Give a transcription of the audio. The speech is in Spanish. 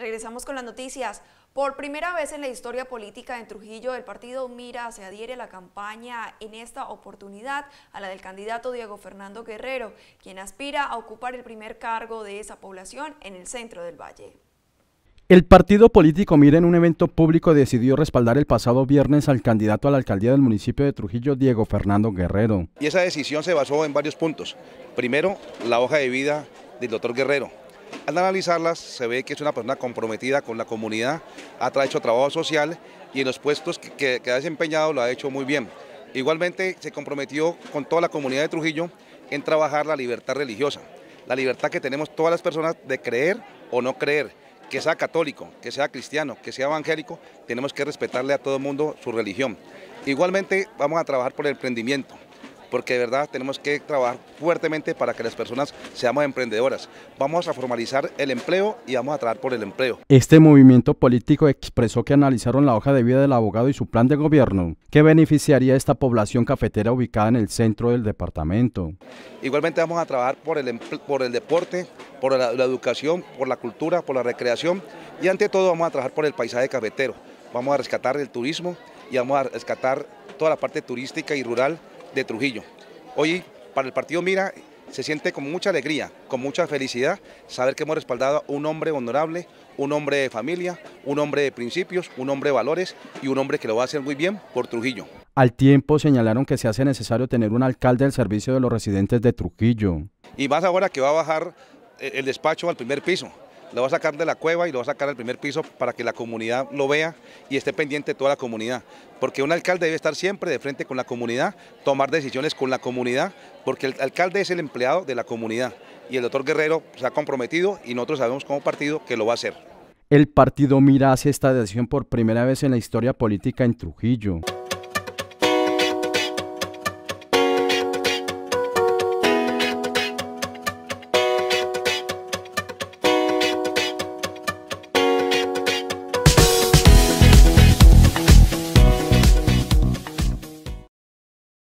Regresamos con las noticias. Por primera vez en la historia política en Trujillo, el partido Mira se adhiere a la campaña en esta oportunidad a la del candidato Diego Fernando Guerrero, quien aspira a ocupar el primer cargo de esa población en el centro del valle. El partido político Mira en un evento público decidió respaldar el pasado viernes al candidato a la alcaldía del municipio de Trujillo, Diego Fernando Guerrero. Y esa decisión se basó en varios puntos. Primero, la hoja de vida del doctor Guerrero, al analizarlas se ve que es una persona comprometida con la comunidad, ha traído trabajo social y en los puestos que ha desempeñado lo ha hecho muy bien. Igualmente se comprometió con toda la comunidad de Trujillo en trabajar la libertad religiosa, la libertad que tenemos todas las personas de creer o no creer, que sea católico, que sea cristiano, que sea evangélico, tenemos que respetarle a todo el mundo su religión. Igualmente vamos a trabajar por el emprendimiento porque de verdad tenemos que trabajar fuertemente para que las personas seamos emprendedoras. Vamos a formalizar el empleo y vamos a trabajar por el empleo. Este movimiento político expresó que analizaron la hoja de vida del abogado y su plan de gobierno, que beneficiaría a esta población cafetera ubicada en el centro del departamento. Igualmente vamos a trabajar por el, por el deporte, por la educación, por la cultura, por la recreación y ante todo vamos a trabajar por el paisaje cafetero. Vamos a rescatar el turismo y vamos a rescatar toda la parte turística y rural de Trujillo. Hoy para el partido Mira se siente con mucha alegría, con mucha felicidad, saber que hemos respaldado a un hombre honorable, un hombre de familia, un hombre de principios, un hombre de valores y un hombre que lo va a hacer muy bien por Trujillo. Al tiempo señalaron que se hace necesario tener un alcalde al servicio de los residentes de Trujillo. Y más ahora que va a bajar eh, el despacho al primer piso lo va a sacar de la cueva y lo va a sacar al primer piso para que la comunidad lo vea y esté pendiente toda la comunidad. Porque un alcalde debe estar siempre de frente con la comunidad, tomar decisiones con la comunidad, porque el alcalde es el empleado de la comunidad. Y el doctor Guerrero se ha comprometido y nosotros sabemos como partido que lo va a hacer. El partido mira hacia esta decisión por primera vez en la historia política en Trujillo.